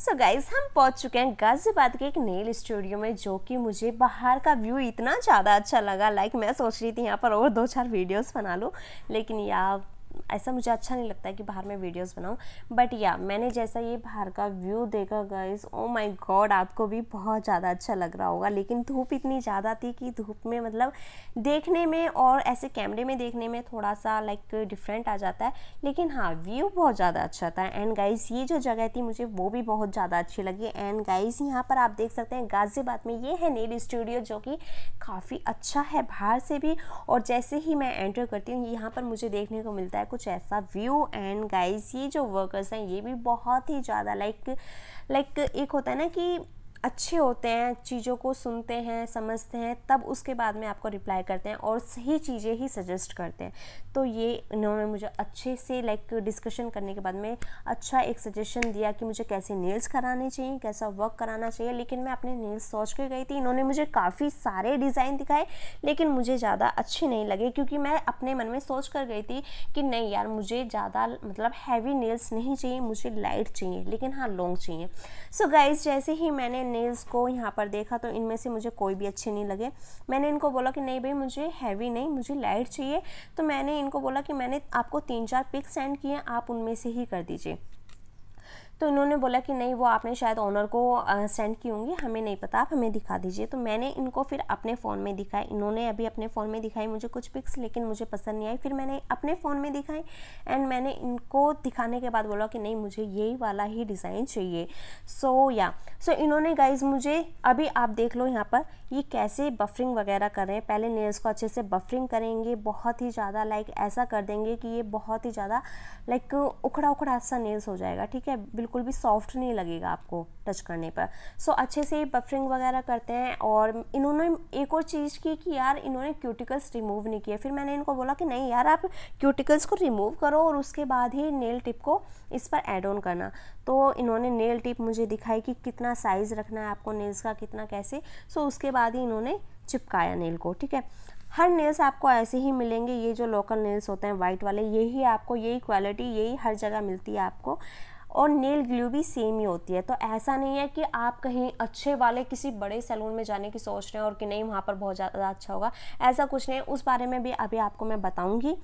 सो so guys हम पहुंच चुके हैं गाजियाबाद के एक नेल स्टूडियो में जो कि मुझे बाहर का व्यू इतना ज़्यादा अच्छा लगा लाइक like, मैं सोच रही थी यहाँ पर और दो चार वीडियोस बना लूँ लेकिन यार ऐसा मुझे अच्छा नहीं लगता है कि बाहर में वीडियोस बनाऊँ बट या मैंने जैसा ये बाहर का व्यू देखा गाइस ओ माय गॉड आपको भी बहुत ज़्यादा अच्छा लग रहा होगा लेकिन धूप इतनी ज़्यादा थी कि धूप में मतलब देखने में और ऐसे कैमरे में देखने में थोड़ा सा लाइक डिफरेंट आ जाता है लेकिन हाँ व्यू बहुत ज़्यादा अच्छा था एंड गाइज़ ये जो जगह थी मुझे वो भी बहुत ज़्यादा अच्छी लगी एंड गाइज यहाँ पर आप देख सकते हैं गाज़ियाबाद में ये है नेल स्टूडियो जो कि काफ़ी अच्छा है बाहर से भी और जैसे ही मैं एंटर करती हूँ यहाँ पर मुझे देखने को मिलता है कुछ कुछ ऐसा व्यू एंड गाइस ये जो वर्कर्स हैं ये भी बहुत ही ज़्यादा लाइक लाइक एक होता है ना कि अच्छे होते हैं चीज़ों को सुनते हैं समझते हैं तब उसके बाद में आपको रिप्लाई करते हैं और सही चीज़ें ही सजेस्ट करते हैं तो ये इन्होंने मुझे अच्छे से लाइक डिस्कशन करने के बाद में अच्छा एक सजेशन दिया कि मुझे कैसे नेल्स कराने चाहिए कैसा वर्क कराना चाहिए लेकिन मैं अपने नेल्स सोच के गई थी इन्होंने मुझे काफ़ी सारे डिज़ाइन दिखाए लेकिन मुझे ज़्यादा अच्छे नहीं लगे क्योंकि मैं अपने मन में सोच कर गई थी कि नहीं यार मुझे ज़्यादा मतलब हैवी नेल्स नहीं चाहिए मुझे लाइट चाहिए लेकिन हाँ लॉन्ग चाहिए सो so गाइज जैसे ही मैंने नेल्स को यहाँ पर देखा तो इनमें से मुझे कोई भी अच्छे नहीं लगे मैंने इनको बोला कि नहीं भाई मुझे हैवी नहीं मुझे लाइट चाहिए तो मैंने इनको बोला कि मैंने आपको तीन चार पिक सेंड किए आप उनमें से ही कर दीजिए तो इन्होंने बोला कि नहीं वो आपने शायद ओनर को सेंड की होंगी हमें नहीं पता आप हमें दिखा दीजिए तो मैंने इनको फिर अपने फ़ोन में दिखाई इन्होंने अभी अपने फ़ोन में दिखाई मुझे कुछ पिक्स लेकिन मुझे पसंद नहीं आई फिर मैंने अपने फ़ोन में दिखाई एंड मैंने इनको दिखाने के बाद बोला कि नहीं मुझे यही वाला ही डिज़ाइन चाहिए सो या सो इन्होंने गाइज मुझे अभी आप देख लो यहाँ पर ये कैसे बफरिंग वगैरह कर रहे हैं पहले नेल्स को अच्छे से बफरिंग करेंगे बहुत ही ज़्यादा लाइक ऐसा कर देंगे कि ये बहुत ही ज़्यादा लाइक उखड़ा उखड़ा सा नेल्स हो जाएगा ठीक है बिल्कुल भी सॉफ्ट नहीं लगेगा आपको टच करने पर सो so, अच्छे से बफरिंग वगैरह करते हैं और इन्होंने एक और चीज़ की कि यार इन्होंने क्यूटिकल्स रिमूव नहीं किए फिर मैंने इनको बोला कि नहीं यार आप क्यूटिकल्स को रिमूव करो और उसके बाद ही नेल टिप को इस पर एड ऑन करना तो इन्होंने नेल टिप मुझे दिखाई कि कितना साइज़ रखना है आपको नेल्स का कितना कैसे सो so, उसके बाद ही इन्होंने चिपकाया नेल को ठीक है हर नेल्स आपको ऐसे ही मिलेंगे ये जो लोकल नेल्स होते हैं वाइट वाले यही आपको यही क्वालिटी यही हर जगह मिलती है आपको और नेल ग्लू भी सेम ही होती है तो ऐसा नहीं है कि आप कहीं अच्छे वाले किसी बड़े सैलून में जाने की सोच रहे हैं और कि नहीं वहाँ पर बहुत ज़्यादा अच्छा होगा ऐसा कुछ नहीं उस बारे में भी अभी आपको मैं बताऊँगी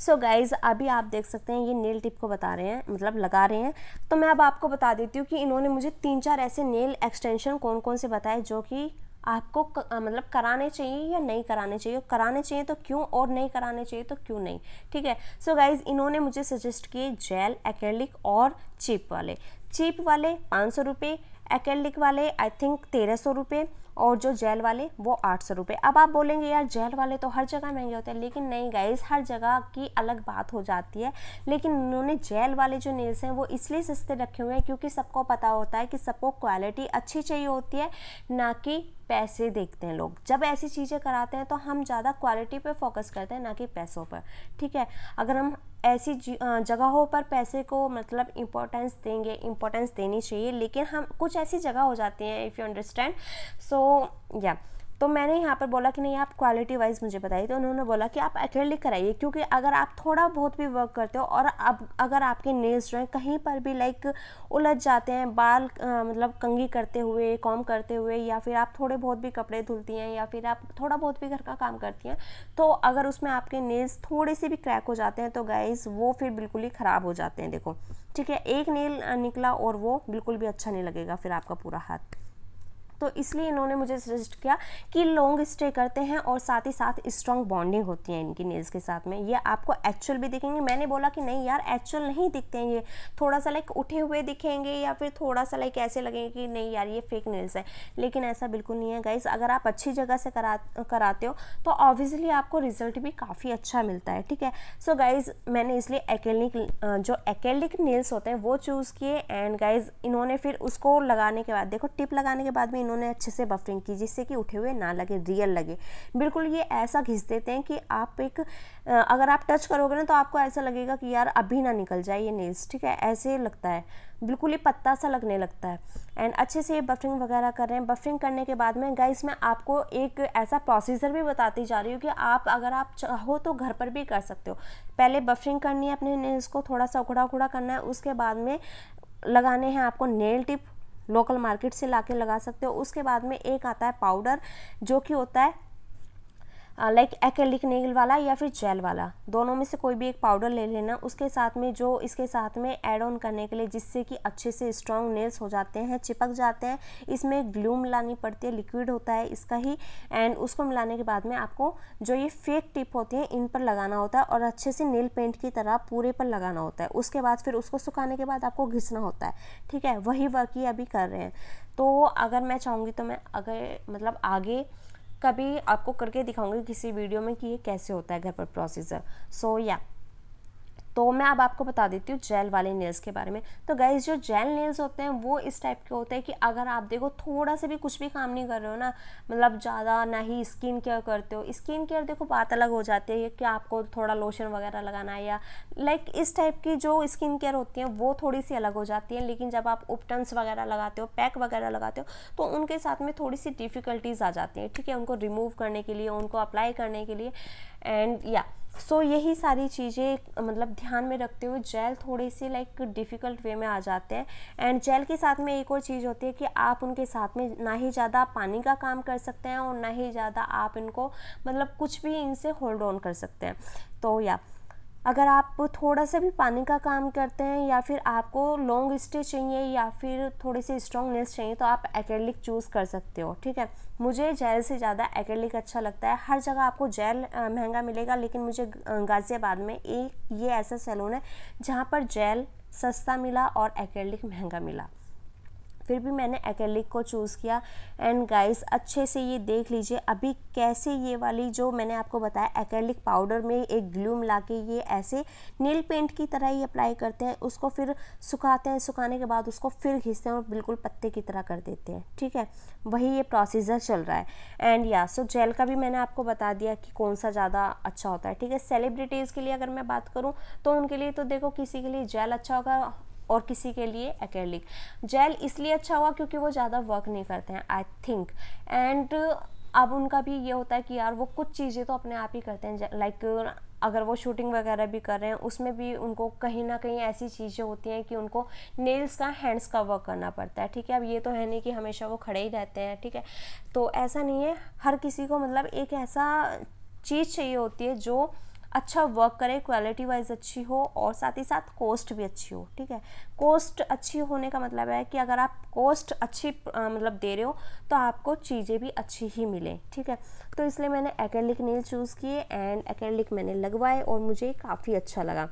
सो so गाइज़ अभी आप देख सकते हैं ये नेल टिप को बता रहे हैं मतलब लगा रहे हैं तो मैं अब आपको बता देती हूँ कि इन्होंने मुझे तीन चार ऐसे नेल एक्सटेंशन कौन कौन से बताए जो कि आपको क, मतलब कराने चाहिए या नहीं कराने चाहिए कराने चाहिए तो क्यों और नहीं कराने चाहिए तो क्यों नहीं ठीक है सो so गाइज इन्होंने मुझे सजेस्ट किए जेल एक्रेलिक और चिप वाले चिप वाले पाँच सौ रुपये एक्रेलिक वाले आई थिंक तेरह सौ रुपये और जो जेल वाले वो आठ सौ रुपये अब आप बोलेंगे यार जेल वाले तो हर जगह महंगे होते हैं लेकिन नहीं गाइज हर जगह की अलग बात हो जाती है लेकिन उन्होंने जेल वाले जो नेल्स हैं वो इसलिए सस्ते रखे हुए हैं क्योंकि सबको पता होता है कि सबको क्वालिटी अच्छी चाहिए होती है ना कि पैसे देखते हैं लोग जब ऐसी चीज़ें कराते हैं तो हम ज़्यादा क्वालिटी पे फोकस करते हैं ना कि पैसों पर ठीक है अगर हम ऐसी जगहों पर पैसे को मतलब इम्पोर्टेंस देंगे इम्पोर्टेंस देनी चाहिए लेकिन हम कुछ ऐसी जगह हो जाती हैं इफ़ यू अंडरस्टैंड सो या तो मैंने यहाँ पर बोला कि नहीं आप क्वालिटी वाइज मुझे बताइए तो उन्होंने बोला कि आप एक्रेलिक कराइए क्योंकि अगर आप थोड़ा बहुत भी वर्क करते हो और अब अगर आपके नेल्स जो हैं कहीं पर भी लाइक उलझ जाते हैं बाल आ, मतलब कंगी करते हुए कॉम करते हुए या फिर आप थोड़े बहुत भी कपड़े धुलती हैं या फिर आप थोड़ा बहुत भी घर का काम करती हैं तो अगर उसमें आपके नेल्स थोड़े से भी क्रैक हो जाते हैं तो गाइज़ वो फिर बिल्कुल ही ख़राब हो जाते हैं देखो ठीक है एक नेल निकला और वो बिल्कुल भी अच्छा नहीं लगेगा फिर आपका पूरा हाथ तो इसलिए इन्होंने मुझे सजेस्ट किया कि लॉन्ग स्टे करते हैं और साथ ही साथ स्ट्रॉन्ग बॉन्डिंग होती है इनकी नेल्स के साथ में ये आपको एक्चुअल भी दिखेंगे मैंने बोला कि नहीं यार एक्चुअल नहीं दिखते हैं ये थोड़ा सा लाइक उठे हुए दिखेंगे या फिर थोड़ा सा लाइक ऐसे लगेंगे कि नहीं यार ये फेक नेल्स है लेकिन ऐसा बिल्कुल नहीं है गाइज अगर आप अच्छी जगह से करा कराते हो तो ऑब्वियसली आपको रिजल्ट भी काफ़ी अच्छा मिलता है ठीक है सो गाइज मैंने इसलिए एकेलिक जो एकेलिक नेल्स होते हैं वो चूज़ किए एंड गाइज इन्होंने फिर उसको लगाने के बाद देखो टिप लगाने के बाद भी इन्होंने अच्छे से बफरिंग की जिससे कि उठे हुए ना लगे रियल लगे बिल्कुल ये ऐसा घिस देते हैं कि आप एक अगर आप टच करोगे ना तो आपको ऐसा लगेगा कि यार अभी ना निकल जाए ये नेल्स ठीक है ऐसे लगता है बिल्कुल ही पत्ता सा लगने लगता है एंड अच्छे से ये बफरिंग वगैरह कर रहे हैं बफरिंग करने के बाद में गाइस मैं आपको एक ऐसा प्रोसीजर भी बताती जा रही हूँ कि आप अगर आप चाहो तो घर पर भी कर सकते हो पहले बफरिंग करनी है अपने नेल्स को थोड़ा सा उखड़ा उखड़ा करना है उसके बाद में लगाने हैं आपको नेल टिप लोकल मार्केट से ला लगा सकते हो उसके बाद में एक आता है पाउडर जो कि होता है लाइक एक्रेलिक नेल वाला या फिर जेल वाला दोनों में से कोई भी एक पाउडर ले लेना उसके साथ में जो इसके साथ में एड ऑन करने के लिए जिससे कि अच्छे से स्ट्रॉन्ग नेल्स हो जाते हैं चिपक जाते हैं इसमें ग्लू मिलानी पड़ती है लिक्विड होता है इसका ही एंड उसको मिलाने के बाद में आपको जो ये फेक टिप होती है इन पर लगाना होता है और अच्छे से नेल पेंट की तरह पूरे पर लगाना होता है उसके बाद फिर उसको सुखाने के बाद आपको घिसना होता है ठीक है वही वर्क ये अभी कर रहे हैं तो अगर मैं चाहूँगी तो मैं अगर मतलब आगे कभी आपको करके दिखाऊंगी किसी वीडियो में कि ये कैसे होता है घर पर प्रोसीजर सो या तो मैं अब आपको बता देती हूँ जेल वाले नेल्स के बारे में तो गाइज जो जेल नेल्स होते हैं वो इस टाइप के होते हैं कि अगर आप देखो थोड़ा सा भी कुछ भी काम नहीं कर रहे हो ना मतलब ज़्यादा ना ही स्किन केयर करते हो स्किन केयर देखो बात अलग हो जाती है कि आपको थोड़ा लोशन वगैरह लगाना है या लाइक इस टाइप की जो स्किन केयर होती हैं वो थोड़ी सी अलग हो जाती है लेकिन जब आप उपटन्स वगैरह लगाते हो पैक वगैरह लगाते हो तो उनके साथ में थोड़ी सी डिफ़िकल्टीज़ आ जाती हैं ठीक है उनको रिमूव करने के लिए उनको अप्लाई करने के लिए एंड या yeah, सो so, यही सारी चीज़ें मतलब ध्यान में रखते हुए जेल थोड़ी सी लाइक डिफ़िकल्ट वे में आ जाते हैं एंड जेल के साथ में एक और चीज़ होती है कि आप उनके साथ में ना ही ज़्यादा पानी का काम कर सकते हैं और ना ही ज़्यादा आप इनको मतलब कुछ भी इनसे होल्ड ऑन कर सकते हैं तो या अगर आप थोड़ा सा भी पानी का काम करते हैं या फिर आपको लॉन्ग स्टे चाहिए या फिर थोड़ी सी स्ट्रॉन्गनेस चाहिए तो आप एक्रेलिक चूज़ कर सकते हो ठीक है मुझे जेल से ज़्यादा एक्रेलिक अच्छा लगता है हर जगह आपको जेल महंगा मिलेगा लेकिन मुझे गाज़ियाबाद में एक ये ऐसा सैलून है जहाँ पर जेल सस्ता मिला और एक्रेलिक महंगा मिला फिर भी मैंने एक्रेलिक को चूज़ किया एंड गाइस अच्छे से ये देख लीजिए अभी कैसे ये वाली जो मैंने आपको बताया एक्रेलिक पाउडर में एक ग्लू मिला के ये ऐसे नील पेंट की तरह ही अप्लाई करते हैं उसको फिर सुखाते हैं सुखाने के बाद उसको फिर घिसते हैं और बिल्कुल पत्ते की तरह कर देते हैं ठीक है वही ये प्रोसीजर चल रहा है एंड या सो जेल का भी मैंने आपको बता दिया कि कौन सा ज़्यादा अच्छा होता है ठीक है सेलिब्रिटीज़ के लिए अगर मैं बात करूँ तो उनके लिए तो देखो किसी के लिए जेल अच्छा होगा और किसी के लिए एक्रेलिक जेल इसलिए अच्छा हुआ क्योंकि वो ज़्यादा वर्क नहीं करते हैं आई थिंक एंड अब उनका भी ये होता है कि यार वो कुछ चीज़ें तो अपने आप ही करते हैं लाइक अगर वो शूटिंग वगैरह भी कर रहे हैं उसमें भी उनको कहीं ना कहीं ऐसी चीज़ें होती हैं कि उनको नेल्स का हैंड्स का वर्क करना पड़ता है ठीक है अब ये तो है नहीं कि हमेशा वो खड़े ही रहते हैं ठीक है तो ऐसा नहीं है हर किसी को मतलब एक ऐसा चीज़ चाहिए होती है जो अच्छा वर्क करे क्वालिटी वाइज अच्छी हो और साथ ही साथ कॉस्ट भी अच्छी हो ठीक है कॉस्ट अच्छी होने का मतलब है कि अगर आप कॉस्ट अच्छी आ, मतलब दे रहे हो तो आपको चीज़ें भी अच्छी ही मिलें ठीक है तो इसलिए मैंने एकेडलिक नील चूज़ किए एंड एकेडलिक मैंने लगवाए और मुझे काफ़ी अच्छा लगा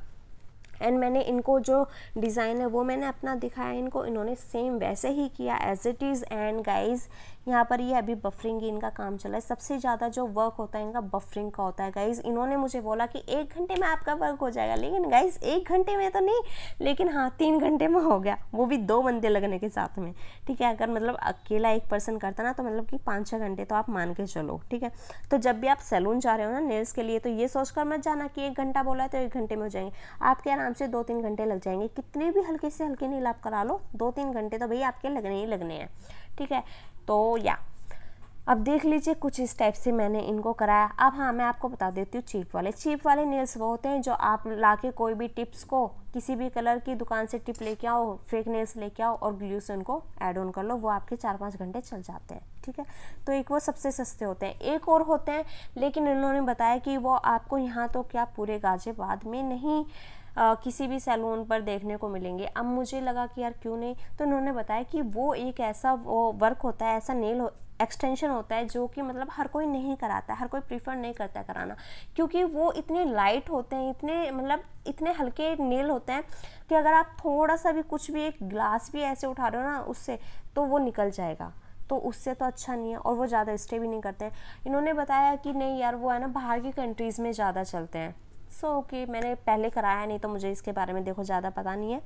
एंड मैंने इनको जो डिज़ाइन है वो मैंने अपना दिखाया इनको इन्होंने सेम वैसे ही किया as it is and guys यहाँ पर ये अभी बफरिंग ही इनका काम चला है सबसे ज़्यादा जो वर्क होता है इनका बफरिंग का होता है गाइज़ इन्होंने मुझे बोला कि एक घंटे में आपका वर्क हो जाएगा लेकिन गाइज़ एक घंटे में तो नहीं लेकिन हाँ तीन घंटे में हो गया वो भी दो बंदे लगने के साथ में ठीक है अगर मतलब अकेला एक पर्सन करता ना तो मतलब कि पाँच छः घंटे तो आप मान के चलो ठीक है तो जब भी आप सैलून जा रहे हो ना नेल्स के लिए तो ये सोच कर मत जाना कि एक घंटा बोला है तो एक घंटे में हो जाएंगे आपके आराम से दो तीन घंटे लग जाएंगे कितने भी हल्के से हल्के आप करा लो दो तीन घंटे तो भैया आपके लगने ही लगने हैं ठीक है तो या अब देख लीजिए कुछ इस टाइप से मैंने इनको कराया अब हाँ मैं आपको बता देती हूँ चीप वाले चीप वाले नेल्स वो होते हैं जो आप ला के कोई भी टिप्स को किसी भी कलर की दुकान से टिप लेके आओ फेक नेल्स लेके आओ और ग्लू से उनको ऐड ऑन कर लो वो आपके चार पाँच घंटे चल जाते हैं ठीक है तो एक वो सबसे सस्ते होते हैं एक और होते हैं लेकिन इन्होंने बताया कि वो आपको यहाँ तो क्या पूरे गाजे बाद में नहीं किसी भी सैलून पर देखने को मिलेंगे अब मुझे लगा कि यार क्यों नहीं तो उन्होंने बताया कि वो एक ऐसा वो वर्क होता है ऐसा नेल हो, एक्सटेंशन होता है जो कि मतलब हर कोई नहीं कराता हर कोई प्रीफर नहीं करता है कराना क्योंकि वो इतने लाइट होते हैं इतने मतलब इतने हल्के नेल होते हैं कि अगर आप थोड़ा सा भी कुछ भी एक ग्लास भी ऐसे उठा रहे हो ना उससे तो वो निकल जाएगा तो उससे तो अच्छा नहीं है और वो ज़्यादा स्टे भी नहीं करते इन्होंने बताया कि नहीं यार वो है ना बाहर की कंट्रीज़ में ज़्यादा चलते हैं सो so, ओके okay, मैंने पहले कराया नहीं तो मुझे इसके बारे में देखो ज़्यादा पता नहीं है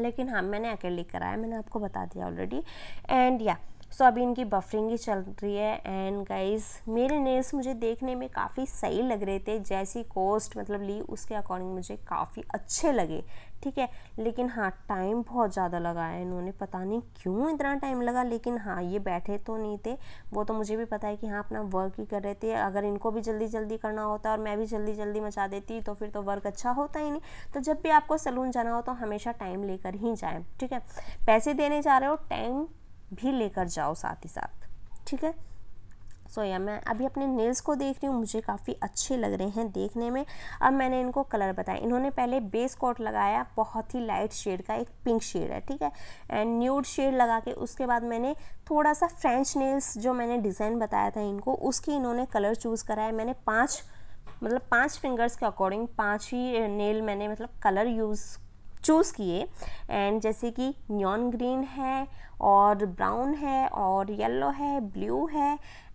लेकिन हाँ मैंने अकेले कराया मैंने आपको बता दिया ऑलरेडी एंड या yeah, सो अभी इनकी बफरिंग ही चल रही है एंड गाइज मेरे नेल्स मुझे देखने में काफ़ी सही लग रहे थे जैसी कॉस्ट मतलब ली उसके अकॉर्डिंग मुझे काफ़ी अच्छे लगे ठीक है लेकिन हाँ टाइम बहुत ज़्यादा लगा है इन्होंने पता नहीं क्यों इतना टाइम लगा लेकिन हाँ ये बैठे तो नहीं थे वो तो मुझे भी पता है कि हाँ अपना वर्क ही कर रहे थे अगर इनको भी जल्दी जल्दी करना होता और मैं भी जल्दी जल्दी मचा देती तो फिर तो वर्क अच्छा होता ही नहीं तो जब भी आपको सैलून जाना हो तो हमेशा टाइम लेकर ही जाए ठीक है पैसे देने जा रहे हो टाइम भी लेकर जाओ साथ ही साथ ठीक है सो या मैं अभी अपने नेल्स को देख रही हूँ मुझे काफ़ी अच्छे लग रहे हैं देखने में अब मैंने इनको कलर बताया इन्होंने पहले बेस कोट लगाया बहुत ही लाइट शेड का एक पिंक शेड है ठीक है एंड न्यूड शेड लगा के उसके बाद मैंने थोड़ा सा फ्रेंच नेल्स जो मैंने डिज़ाइन बताया था इनको उसकी इन्होंने कलर चूज़ कराया है मैंने पाँच मतलब पाँच फिंगर्स के अकॉर्डिंग पाँच ही नेल मैंने मतलब कलर यूज़ चूज़ किए एंड जैसे कि न्यॉन ग्रीन है और ब्राउन है और येलो है ब्लू है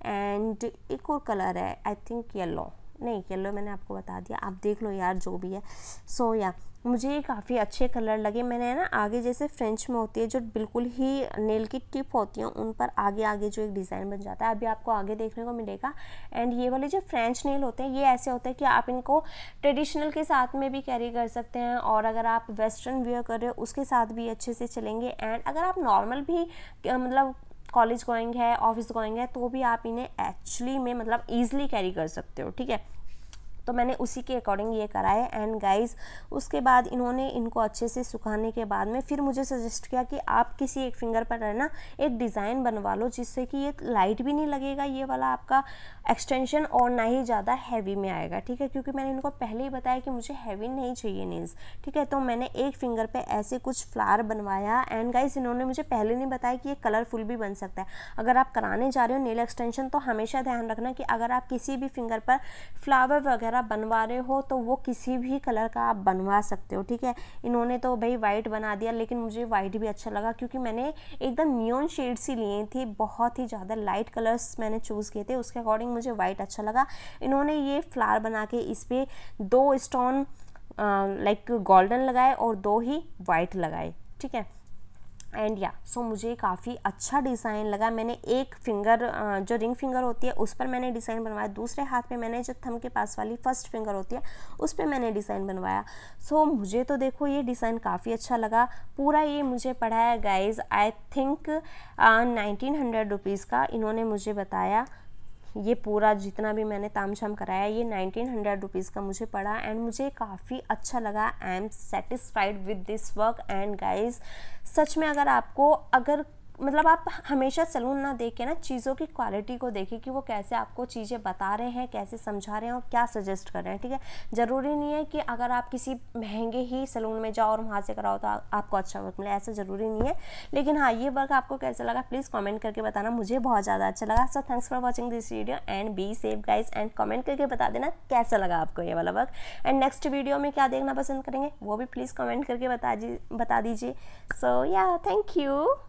एंड एक और कलर है आई थिंक येलो नहीं येलो मैंने आपको बता दिया आप देख लो यार जो भी है सो so, या yeah, मुझे ये काफ़ी अच्छे कलर लगे मैंने ना आगे जैसे फ्रेंच में होती है जो बिल्कुल ही नेल की टिप होती है उन पर आगे आगे जो एक डिज़ाइन बन जाता है अभी आपको आगे देखने को मिलेगा एंड ये वाले जो फ्रेंच नेल होते हैं ये ऐसे होते हैं कि आप इनको ट्रेडिशनल के साथ में भी कैरी कर सकते हैं और अगर आप वेस्टर्न वेयर कर रहे हो उसके साथ भी अच्छे से चलेंगे एंड अगर आप नॉर्मल भी मतलब कॉलेज गोइंग है ऑफिस गोइंग है तो भी आप इन्हें एक्चुअली में मतलब ईजिली कैरी कर सकते हो ठीक है तो मैंने उसी के अकॉर्डिंग ये करा है एंड गाइस उसके बाद इन्होंने इनको अच्छे से सुखाने के बाद में फिर मुझे सजेस्ट किया कि आप किसी एक फिंगर पर है ना एक डिज़ाइन बनवा लो जिससे कि ये लाइट भी नहीं लगेगा ये वाला आपका एक्सटेंशन और ना ही ज़्यादा हैवी में आएगा ठीक है क्योंकि मैंने इनको पहले ही बताया कि मुझे हैवी नहीं चाहिए नेल्स ठीक है तो मैंने एक फिंगर पर ऐसे कुछ फ्लार बनवाया एंड गाइज इन्होंने मुझे पहले नहीं बताया कि ये कलरफुल भी बन सकता है अगर आप कराने जा रहे हो नील एक्सटेंशन तो हमेशा ध्यान रखना कि अगर आप किसी भी फिंगर पर फ्लावर वगैरह वगैरह बनवा रहे हो तो वो किसी भी कलर का आप बनवा सकते हो ठीक है इन्होंने तो भाई वाइट बना दिया लेकिन मुझे वाइट भी अच्छा लगा क्योंकि मैंने एकदम न्यून शेड्स ही लिए थी बहुत ही ज़्यादा लाइट कलर्स मैंने चूज़ किए थे उसके अकॉर्डिंग मुझे वाइट अच्छा लगा इन्होंने ये फ्लावर बना के इस पर दो स्टोन लाइक गोल्डन लगाए और दो ही वाइट लगाए ठीक है एंड या सो मुझे काफ़ी अच्छा डिज़ाइन लगा मैंने एक फिंगर जो रिंग फिंगर होती है उस पर मैंने डिज़ाइन बनवाया दूसरे हाथ पे मैंने जो थम के पास वाली फर्स्ट फिंगर होती है उस पर मैंने डिज़ाइन बनवाया सो so, मुझे तो देखो ये डिज़ाइन काफ़ी अच्छा लगा पूरा ये मुझे पढ़ाया guys I think nineteen hundred rupees का इन्होंने मुझे बताया ये पूरा जितना भी मैंने ताम शाम कराया ये नाइनटीन हंड्रेड रुपीज़ का मुझे पड़ा एंड मुझे काफ़ी अच्छा लगा I am satisfied with this work and guys सच में अगर आपको अगर मतलब आप हमेशा सलून ना देख के ना चीज़ों की क्वालिटी को देखें कि वो कैसे आपको चीज़ें बता रहे हैं कैसे समझा रहे हैं और क्या सजेस्ट कर रहे हैं ठीक है ज़रूरी नहीं है कि अगर आप किसी महंगे ही सलून में जाओ और वहाँ से कराओ तो आपको अच्छा वर्क मिले ऐसा ज़रूरी नहीं है लेकिन हाँ ये वर्क आपको कैसा लगा प्लीज़ कॉमेंट करके बताना मुझे बहुत ज़्यादा अच्छा लगा so thanks for watching this video and be safe guys and comment करके बता देना कैसा लगा आपको ये वाला वर्क एंड नेक्स्ट वीडियो में क्या देखना पसंद करेंगे वो भी प्लीज़ कॉमेंट करके बता बता दीजिए सो या थैंक यू